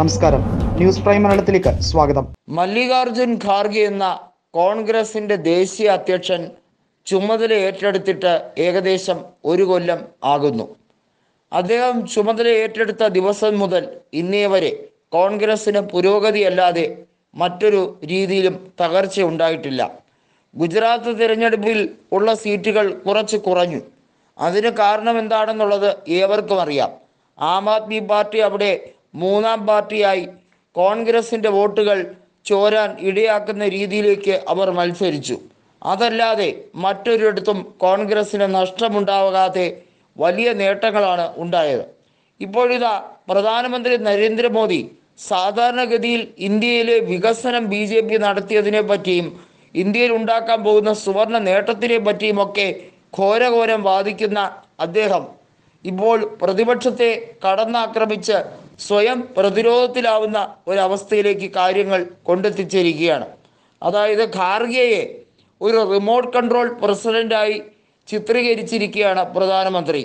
നമസ്കാരം news prime മലയാളത്തിലേക്ക് സ്വാഗതം മല്ലികാർജുൻ ഖാർഗെ എന്ന കോൺഗ്രസിന്റെ ദേശീയ അധ്യക്ഷൻ ചുമതല ഏറ്റെടുത്തിട്ട് ഏകദേശം ഒരു കൊല്ലം ആകുന്നു അദ്ദേഹം ചുമതല ഏറ്റെടുത്ത ദിവസം മുതൽ ഇന്നേ വരെ കോൺഗ്രസിന് പുരോഗതിയല്ലാതെ മറ്റൊരു രീതിയിലും തകർച്ച ഉണ്ടായിട്ടില്ല ഗുജറാത്ത് തിരഞ്ഞെടുപ്പിൽ ഉള്ള സീറ്റുകൾ കുറച്ച് കുറഞ്ഞു അതിന് കാരണം എന്താണെന്നുള്ളത് ഏവർക്കും അറിയാം ആം ആദ്മി പാർട്ടി അവിടെ മൂന്നാം പാർട്ടിയായി കോൺഗ്രസിൻ്റെ വോട്ടുകൾ ചോരാൻ ഇടയാക്കുന്ന രീതിയിലേക്ക് അവർ മത്സരിച്ചു അതല്ലാതെ മറ്റൊരിടത്തും കോൺഗ്രസിന് നഷ്ടമുണ്ടാകാതെ വലിയ നേട്ടങ്ങളാണ് ഉണ്ടായത് ഇപ്പോഴിതാ പ്രധാനമന്ത്രി നരേന്ദ്രമോദി സാധാരണഗതിയിൽ ഇന്ത്യയിലെ വികസനം ബി ജെ പി നടത്തിയതിനെ പറ്റിയും ഇന്ത്യയിൽ ഉണ്ടാക്കാൻ പോകുന്ന സുവർണ നേട്ടത്തിനെ പറ്റിയുമൊക്കെ ഘോരഘോരം വാദിക്കുന്ന അദ്ദേഹം ഇപ്പോൾ പ്രതിപക്ഷത്തെ കടന്നാക്രമിച്ച് സ്വയം പ്രതിരോധത്തിലാവുന്ന ഒരവസ്ഥയിലേക്ക് കാര്യങ്ങൾ കൊണ്ടെത്തിച്ചിരിക്കുകയാണ് അതായത് ഖാർഗെയെ ഒരു റിമോട്ട് കൺട്രോൾ പ്രസിഡൻ്റായി ചിത്രീകരിച്ചിരിക്കുകയാണ് പ്രധാനമന്ത്രി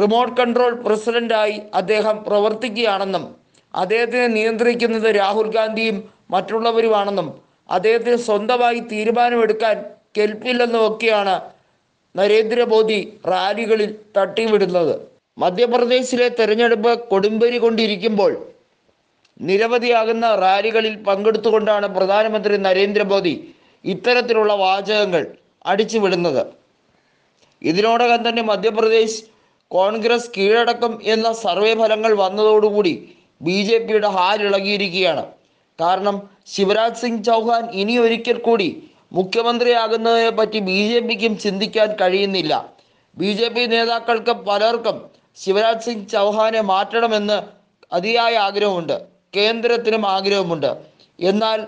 റിമോട്ട് കൺട്രോൾ പ്രസിഡൻ്റായി അദ്ദേഹം പ്രവർത്തിക്കുകയാണെന്നും അദ്ദേഹത്തിനെ നിയന്ത്രിക്കുന്നത് രാഹുൽ ഗാന്ധിയും മറ്റുള്ളവരുമാണെന്നും അദ്ദേഹത്തിന് സ്വന്തമായി തീരുമാനമെടുക്കാൻ കെൽപ്പില്ലെന്നും ഒക്കെയാണ് നരേന്ദ്രമോദി റാലികളിൽ തട്ടിവിടുന്നത് മധ്യപ്രദേശിലെ തെരഞ്ഞെടുപ്പ് കൊടുമ്പരി കൊണ്ടിരിക്കുമ്പോൾ നിരവധിയാകുന്ന റാലികളിൽ പങ്കെടുത്തുകൊണ്ടാണ് പ്രധാനമന്ത്രി നരേന്ദ്രമോദി ഇത്തരത്തിലുള്ള വാചകങ്ങൾ അടിച്ചുവിടുന്നത് ഇതിനോടകം തന്നെ മധ്യപ്രദേശ് കോൺഗ്രസ് കീഴടക്കും എന്ന സർവേ ഫലങ്ങൾ വന്നതോടുകൂടി ബി ജെ പിയുടെ ഹാലിളകിയിരിക്കുകയാണ് കാരണം ശിവരാജ് സിംഗ് ചൗഹാൻ ഇനി ഒരിക്കൽ കൂടി മുഖ്യമന്ത്രിയാകുന്നതിനെ പറ്റി ബി ജെ പിക്കും ചിന്തിക്കാൻ കഴിയുന്നില്ല ബി ജെ പി നേതാക്കൾക്ക് പലർക്കും ശിവരാജ് സിംഗ് ചൗഹാനെ മാറ്റണമെന്ന് അതിയായ ആഗ്രഹമുണ്ട് കേന്ദ്രത്തിനും ആഗ്രഹമുണ്ട് എന്നാൽ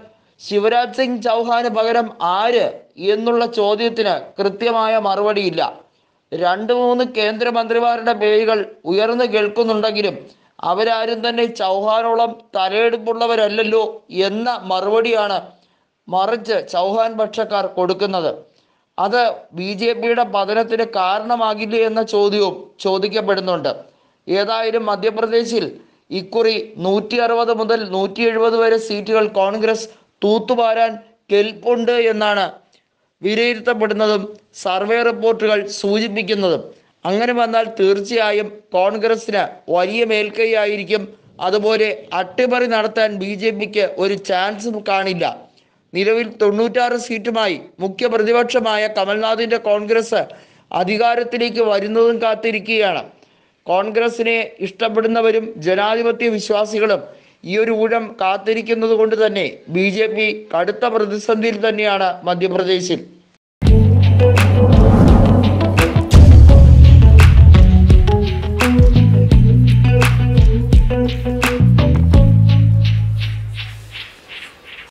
ശിവരാജ് സിംഗ് ചൗഹാന് പകരം ആര് എന്നുള്ള ചോദ്യത്തിന് കൃത്യമായ മറുപടിയില്ല രണ്ട് മൂന്ന് കേന്ദ്രമന്ത്രിമാരുടെ പേരുകൾ ഉയർന്നു കേൾക്കുന്നുണ്ടെങ്കിലും അവരാരും തന്നെ ചൗഹാനോളം തലയെടുപ്പുള്ളവരല്ലല്ലോ എന്ന മറുപടിയാണ് മറിച്ച് ചൗഹാൻ പക്ഷക്കാർ കൊടുക്കുന്നത് അത് ബി ജെ പിയുടെ പതനത്തിന് കാരണമാകില്ലേ എന്ന ചോദ്യവും ചോദിക്കപ്പെടുന്നുണ്ട് ഏതായാലും മധ്യപ്രദേശിൽ ഇക്കുറി നൂറ്റി അറുപത് മുതൽ നൂറ്റി എഴുപത് വരെ സീറ്റുകൾ കോൺഗ്രസ് തൂത്തുവാരാൻ കെൽപ്പുണ്ട് എന്നാണ് വിലയിരുത്തപ്പെടുന്നതും സർവേ റിപ്പോർട്ടുകൾ സൂചിപ്പിക്കുന്നതും അങ്ങനെ വന്നാൽ തീർച്ചയായും കോൺഗ്രസിന് വലിയ മേൽക്കൈയായിരിക്കും അതുപോലെ അട്ടിമറി നടത്താൻ ബി ജെ പിക്ക് ഒരു ചാൻസും കാണില്ല നിലവിൽ തൊണ്ണൂറ്റാറ് സീറ്റുമായി മുഖ്യ പ്രതിപക്ഷമായ കമൽനാഥിന്റെ കോൺഗ്രസ് അധികാരത്തിലേക്ക് വരുന്നതും കാത്തിരിക്കുകയാണ് കോൺഗ്രസിനെ ഇഷ്ടപ്പെടുന്നവരും ജനാധിപത്യ വിശ്വാസികളും ഈ ഒരു ഊഴം കാത്തിരിക്കുന്നത് കൊണ്ട് തന്നെ ബി കടുത്ത പ്രതിസന്ധിയിൽ തന്നെയാണ് മധ്യപ്രദേശിൽ